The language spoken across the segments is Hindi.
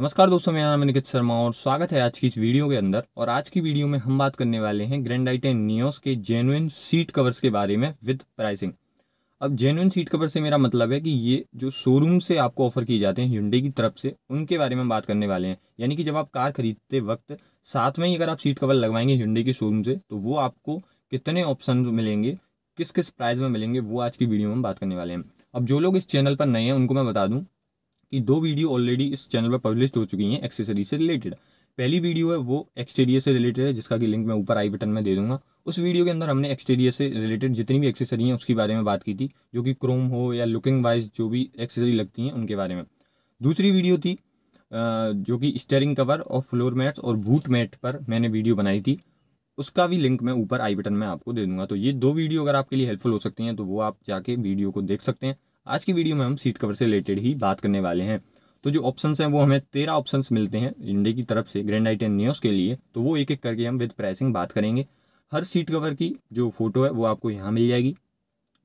नमस्कार दोस्तों मेरा नाम निकित शर्मा और स्वागत है आज की इस वीडियो के अंदर और आज की वीडियो में हम बात करने वाले हैं ग्रैंड आइटे नियोस के जेनुइन सीट कवर्स के बारे में विद प्राइसिंग अब जेनुइन सीट कवर से मेरा मतलब है कि ये जो शोरूम से आपको ऑफर किए जाते हैं हिंडे की तरफ से उनके बारे में बात करने वाले हैं यानी कि जब आप कार खरीदते वक्त साथ में ही अगर आप सीट कवर लगवाएंगे हिंडे के शोरूम से तो वो आपको कितने ऑप्शन मिलेंगे किस किस प्राइस में मिलेंगे वो आज की वीडियो में बात करने वाले हैं अब जो लोग इस चैनल पर नए हैं उनको मैं बता दूं कि दो वीडियो ऑलरेडी इस चैनल पर पब्लिश हो चुकी हैं एक्सेसरी से रिलेटेड पहली वीडियो है वो एक्सटीरियर से रिलेटेड है जिसका कि लिंक मैं ऊपर आई बटन में दे दूंगा उस वीडियो के अंदर हमने एक्सटीरियर से रिलेटेड जितनी भी एक्सेसरी हैं उसके बारे में बात की थी जो कि क्रोम हो या लुकिंग वाइज जो भी एक्सेसरी लगती हैं उनके बारे में दूसरी वीडियो थी जो कि स्टेयरिंग कवर और फ्लोर मैट्स और बूट मैट पर मैंने वीडियो बनाई थी उसका भी लिंक मैं ऊपर आई बटन में आपको दे दूंगा तो ये दो वीडियो अगर आपके लिए हेल्पफुल हो सकती हैं तो वो आप जाके वीडियो को देख सकते हैं आज की वीडियो में हम सीट कवर से रिलेटेड ही बात करने वाले हैं तो जो ऑप्शन हैं वो हमें तेरह ऑप्शन मिलते हैं इंडिया की तरफ से ग्रेनाइट एंड न्यूज के लिए तो वो एक एक करके हम विद प्राइसिंग बात करेंगे हर सीट कवर की जो फोटो है वो आपको यहाँ मिल जाएगी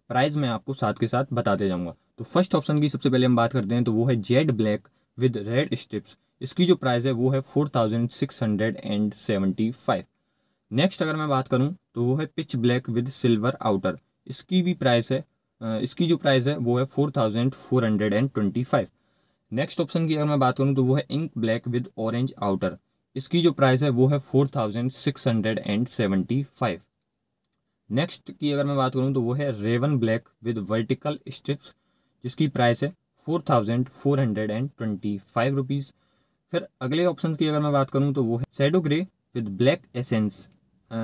प्राइस मैं आपको साथ के साथ बताते जाऊँगा तो फर्स्ट ऑप्शन की सबसे पहले हम बात करते हैं तो वो है jade black with red strips इसकी जो प्राइस है वो है four thousand six hundred and seventy five next अगर मैं बात करूँ तो वो है pitch black with silver outer इसकी भी प्राइस है इसकी जो प्राइस है वो है four thousand four hundred and twenty five next option की अगर मैं बात करूँ तो वो है ink black with orange outer इसकी जो प्राइस है वो है four thousand six hundred and seventy five next की अगर मैं बात करूँ तो वो है raven black with vertical strips जिसकी प्राइस है four thousand four hundred and twenty five rupees फिर अगले ऑप्शन की अगर मैं बात करूँ तो वो है shadow grey with black essence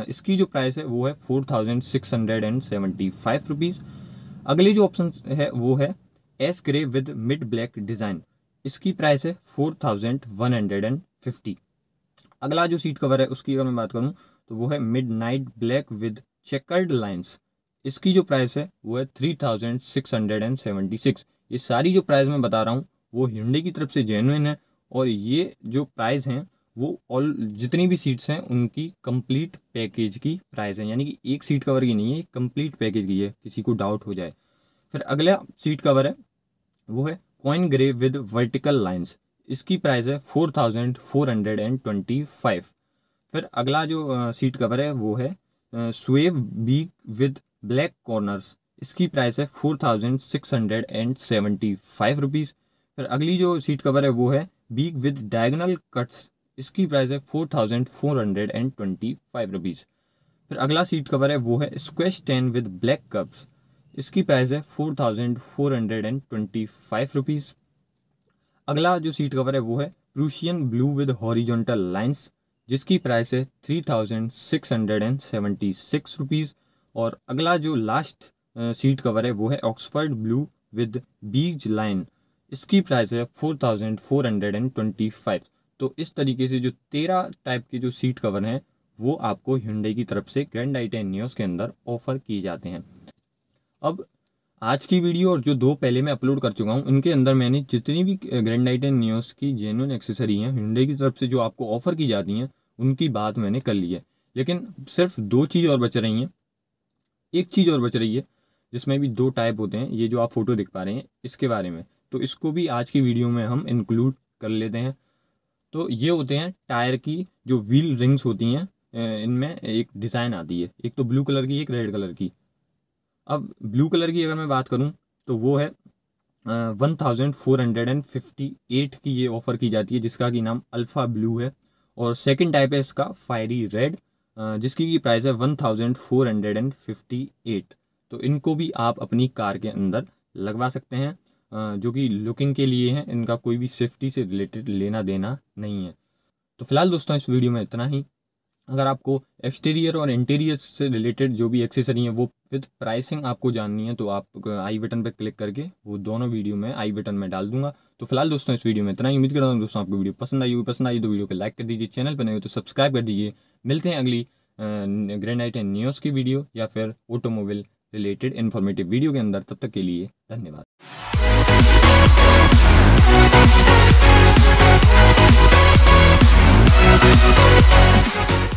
इसकी जो प्राइस है वो है four thousand six hundred and seventy five rupees अगली जो ऑप्शन है वो है ash grey with mid black design इसकी प्राइस है four thousand one hundred and fifty अगला जो सीट कवर है उसकी अगर मैं बात करूँ तो वो है midnight black with chequered lines इसकी जो प्राइस है वो है three thousand six hundred and seventy six ये सारी जो प्राइस मैं बता रहा हूँ वो हिंडे की तरफ से जेनुइन है और ये जो प्राइस हैं वो ऑल जितनी भी सीट्स हैं उनकी कंप्लीट पैकेज की प्राइस है यानी कि एक सीट कवर की नहीं है कंप्लीट पैकेज की है किसी को डाउट हो जाए फिर अगला सीट कवर है वो है coin grey with vertical lines इसकी प्राइस है four thousand four hundred and twenty five फिर अगला जो सीट कवर है वो है suave beige with black corners इसकी प्राइस है four thousand six hundred and seventy five rupees फिर अगली जो सीट कवर है वो है बीक विद डायगनल कट्स इसकी प्राइस है four thousand four hundred and twenty five rupees फिर अगला सीट कवर है वो है squash tan with black cups इसकी प्राइस है four thousand four hundred and twenty five rupees अगला जो सीट कवर है वो है Prussian blue with horizontal lines जिसकी प्राइस है three thousand six hundred and seventy six rupees और अगला जो लास्ट सीट कवर है वो है Oxford blue with beige line इसकी प्राइस है four thousand four hundred and twenty five तो इस तरीके से जो तेरह टाइप के जो सीट कवर हैं वो आपको हिंडे की तरफ से ग्रैंड आई टेन न्यूज़ के अंदर ऑफर किए जाते हैं अब आज की वीडियो और जो दो पहले मैं अपलोड कर चुका हूँ उनके अंदर मैंने जितनी भी ग्रैंड आई टेन न्यूज़ की जेनुअन एक्सेसरी हैं हिंडे की तरफ से जो आपको ऑफर की जाती हैं उनकी बात मैंने कर ली है लेकिन सिर्फ दो चीज़ और बच रही हैं एक चीज़ और बच रही है जिसमें भी दो टाइप होते हैं ये जो आप फोटो देख पा रहे हैं इसके बारे में तो इसको भी आज की वीडियो में हम इंक्लूड कर लेते हैं तो ये होते हैं टायर की जो व्हील रिंग्स होती हैं इनमें एक डिज़ाइन आती है एक तो ब्लू कलर की एक रेड कलर की अब ब्लू कलर की अगर मैं बात करूँ तो वो है one thousand four hundred and fifty eight की ये ऑफ़र की जाती है जिसका कि नाम अल्फ़ा ब्लू है और सेकंड टाइप है इसका फायरी रेड जिसकी की प्राइस है one thousand four hundred and fifty eight तो इनको भी आप अपनी कार के अंदर लगवा सकते हैं जो कि लुकिंग के लिए हैं इनका कोई भी सेफ्टी से रिलेटेड लेना देना नहीं है तो फिलहाल दोस्तों इस वीडियो में इतना ही अगर आपको एक्सटीरियर और इंटीरियर से रिलेटेड जो भी एक्सेसरी हैं वो विद प्राइसिंग आपको जाननी है तो आप आई बटन पर क्लिक करके वो दोनों वीडियो में आई बटन में डाल दूंगा तो फिलहाल दोस्तों इस वीडियो में इतना ही उम्मीद करता हूँ दोस्तों आपको वीडियो पसंद आई हो पसंद आई तो वीडियो को लाइक कर दीजिए चैनल पर नहीं हो तो सब्सक्राइब कर दीजिए मिलते हैं अगली ग्रेनाइट एंड न्यूज़ की वीडियो या फिर ऑटोमोबाइल रिलेटेड इन्फॉर्मेटिव वीडियो के अंदर तब तक के लिए धन्यवाद フフフフフフ。